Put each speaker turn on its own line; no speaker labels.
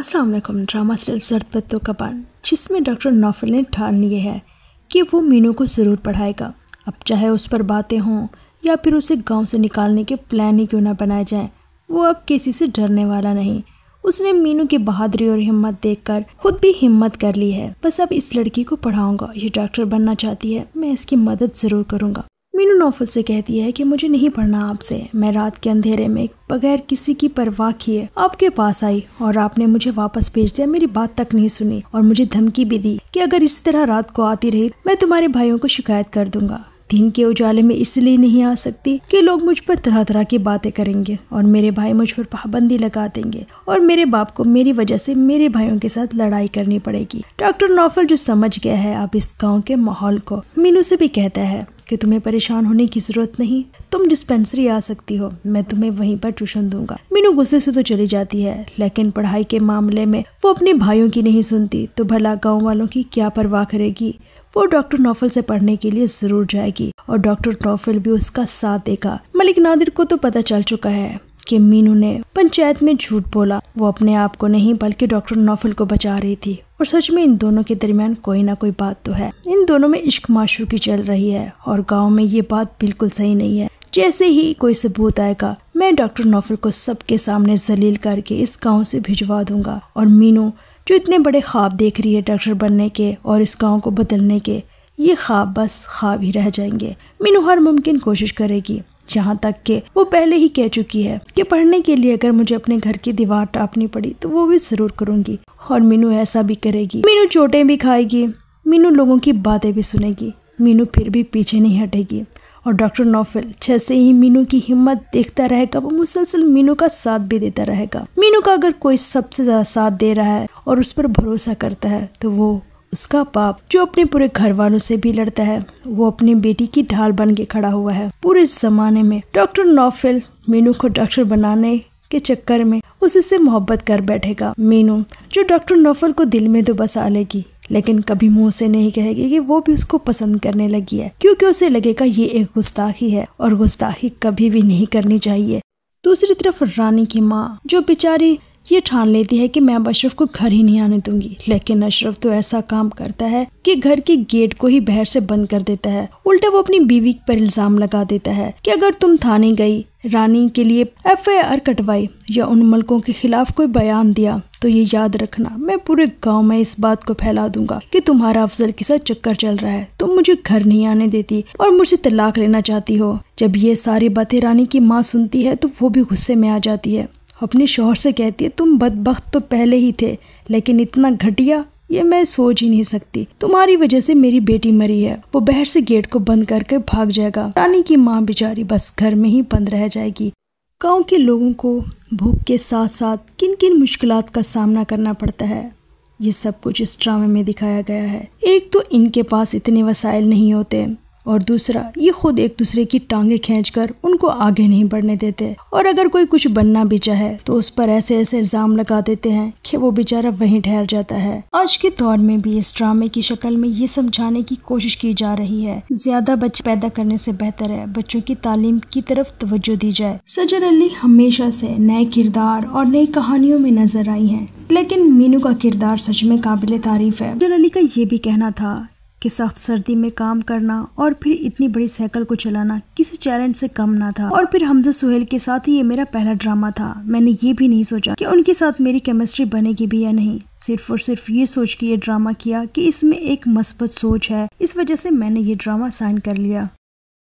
Aslam drama serial पत्तों का पान जिसमें डॉक्टर नौफल ने ठान लिए है कि वो मीनू को ज़रूर पढ़ाएगा अब चाहे उस पर बातें हों या फिर उसे गांव से निकालने के प्लान ही क्यों ना बनाए जाएं, वो अब किसी से डरने वाला नहीं उसने मीनू की बहादुरी और हिम्मत देखकर खुद भी हिम्मत कर ली है बस अब इस लड़की को पढ़ाऊंगा ये डॉक्टर बनना चाहती है मैं इसकी मदद ज़रूर करूंगा मीनू नौफल से कहती है कि मुझे नहीं पढ़ना आपसे मैं रात के अंधेरे में बगैर किसी की परवाह किए आपके पास आई और आपने मुझे वापस भेज दिया मेरी बात तक नहीं सुनी और मुझे धमकी भी दी कि अगर इस तरह रात को आती रही मैं तुम्हारे भाइयों को शिकायत कर दूंगा दिन के उजाले में इसलिए नहीं आ सकती कि लोग मुझ पर तरह तरह की बातें करेंगे और मेरे भाई मुझ पर पाबंदी लगा देंगे और मेरे बाप को मेरी वजह से मेरे भाइयों के साथ लड़ाई करनी पड़ेगी डॉक्टर नौफल जो समझ गया है आप इस गाँव के माहौल को मीनू से भी कहता है कि तुम्हें परेशान होने की ज़रूरत नहीं तुम डिस्पेंसरी आ सकती हो मैं तुम्हें वहीं पर ट्यूशन दूंगा मीनू गुस्से से तो चली जाती है लेकिन पढ़ाई के मामले में वो अपने भाइयों की नहीं सुनती तो भला गाँव वालों की क्या परवाह करेगी वो डॉक्टर नौफल से पढ़ने के लिए जरूर जाएगी और डॉक्टर नौफल भी उसका साथ देगा मलिक नादिर को तो पता चल चुका है कि मीनू ने पंचायत में झूठ बोला वो अपने आप को नहीं बल्कि डॉक्टर नौफल को बचा रही थी और सच में इन दोनों के दरमियान कोई ना कोई बात तो है इन दोनों में इश्क माशू की चल रही है और गाँव में ये बात बिल्कुल सही नहीं है जैसे ही कोई सबूत आएगा मैं डॉक्टर नौफल को सबके सामने जलील करके इस गांव से भिजवा दूंगा और मीनू जो इतने बड़े ख्वाब देख रही है डॉक्टर बनने के और इस गाँव को बदलने के ये ख्वाब बस ख्वाब ही रह जाएंगे मीनू हर मुमकिन कोशिश करेगी जहाँ तक के वो पहले ही कह चुकी है कि पढ़ने के लिए अगर मुझे अपने घर की दीवार टापनी पड़ी तो वो भी ज़रूर करूँगी और मीनू ऐसा भी करेगी मीनू चोटें भी खाएगी मीनू लोगों की बातें भी सुनेगी मीनू फिर भी पीछे नहीं हटेगी और डॉक्टर नोफिल जैसे ही मीनू की हिम्मत देखता रहेगा वो मुसलसल मीनू का साथ भी देता रहेगा मीनू का अगर कोई सबसे ज़्यादा साथ दे रहा है और उस पर भरोसा करता है तो वो उसका बाप जो अपने पूरे घर वालों से भी लड़ता है वो अपनी बेटी की ढाल बन के खड़ा हुआ है पूरे जमाने में डॉक्टर नौफिल मीनू को डॉक्टर बनाने के चक्कर में उसी से मोहब्बत कर बैठेगा मीनू जो डॉक्टर नौफल को दिल में तो बसा लेगी लेकिन कभी मुंह से नहीं कहेगी कि वो भी उसको पसंद करने लगी है क्योंकि उसे लगेगा ये एक गुस्ताखी है और गुस्ताखी कभी भी नहीं करनी चाहिए दूसरी तरफ रानी की माँ जो बेचारी ये ठान लेती है कि मैं अशरफ को घर ही नहीं आने दूंगी लेकिन अशरफ तो ऐसा काम करता है कि घर के गेट को ही बहर से बंद कर देता है उल्टा वो अपनी बीवी पर इल्जाम लगा देता है कि अगर तुम थाने गई रानी के लिए एफआईआर कटवाई या उन मलकों के खिलाफ कोई बयान दिया तो ये याद रखना मैं पूरे गांव में इस बात को फैला दूंगा कि तुम्हारा अफजल के साथ चक्कर चल रहा है तुम मुझे घर नहीं आने देती और मुझे तलाक लेना चाहती हो जब ये सारी बातें रानी की माँ सुनती है तो वो भी गुस्से में आ जाती है अपने शोहर से कहती है तुम बदबخت तो पहले ही थे लेकिन इतना घटिया ये मैं सोच ही नहीं सकती तुम्हारी वजह से मेरी बेटी मरी है वो बहर से गेट को बंद करके भाग जाएगा रानी की माँ बेचारी बस घर में ही बंद रह जाएगी गाँव के लोगों को भूख के साथ साथ किन किन मुश्किल का सामना करना पड़ता है ये सब कुछ इस ड्रामे में दिखाया गया है एक तो इनके पास इतने वसाइल नहीं होते और दूसरा ये खुद एक दूसरे की टांगे खींच उनको आगे नहीं बढ़ने देते और अगर कोई कुछ बनना भी चाहे तो उस पर ऐसे ऐसे इल्जाम लगा देते हैं कि वो बेचारा वहीं ठहर जाता है आज के दौर में भी इस ड्रामे की शक्ल में ये समझाने की कोशिश की जा रही है ज्यादा बच्चे पैदा करने से बेहतर है बच्चों की तालीम की तरफ तवज्जो दी जाए सजर अली हमेशा से नए किरदार और नई कहानियों में नजर आई है लेकिन मीनू का किरदार सच में काबिल तारीफ है सजर अली का ये भी कहना था के साथ सर्दी में काम करना और फिर इतनी बड़ी साइकिल को चलाना किसी चैलेंज से कम ना था और फिर हमजा सुहेल के साथ ये मेरा पहला ड्रामा था मैंने ये भी नहीं सोचा कि उनके साथ मेरी केमिस्ट्री बनेगी भी या नहीं सिर्फ और सिर्फ ये सोच के ये ड्रामा किया कि इसमें एक मस्बत सोच है इस वजह से मैंने ये ड्रामा साइन कर लिया